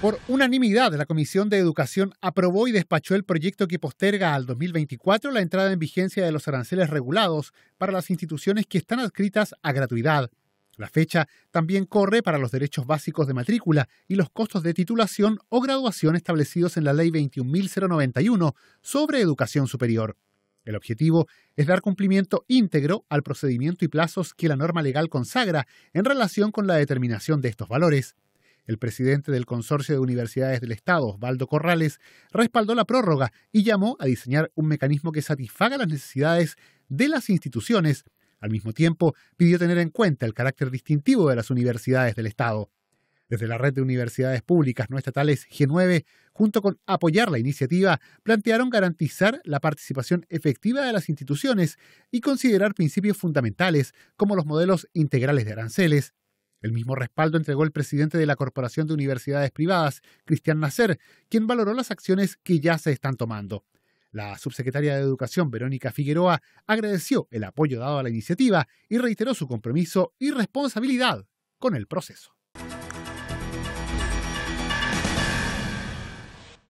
Por unanimidad, la Comisión de Educación aprobó y despachó el proyecto que posterga al 2024 la entrada en vigencia de los aranceles regulados para las instituciones que están adscritas a gratuidad. La fecha también corre para los derechos básicos de matrícula y los costos de titulación o graduación establecidos en la Ley 21.091 sobre educación superior. El objetivo es dar cumplimiento íntegro al procedimiento y plazos que la norma legal consagra en relación con la determinación de estos valores. El presidente del Consorcio de Universidades del Estado, Osvaldo Corrales, respaldó la prórroga y llamó a diseñar un mecanismo que satisfaga las necesidades de las instituciones. Al mismo tiempo, pidió tener en cuenta el carácter distintivo de las universidades del Estado. Desde la red de universidades públicas no estatales G9, junto con apoyar la iniciativa, plantearon garantizar la participación efectiva de las instituciones y considerar principios fundamentales como los modelos integrales de aranceles, el mismo respaldo entregó el presidente de la Corporación de Universidades Privadas, Cristian Nacer, quien valoró las acciones que ya se están tomando. La subsecretaria de Educación, Verónica Figueroa, agradeció el apoyo dado a la iniciativa y reiteró su compromiso y responsabilidad con el proceso.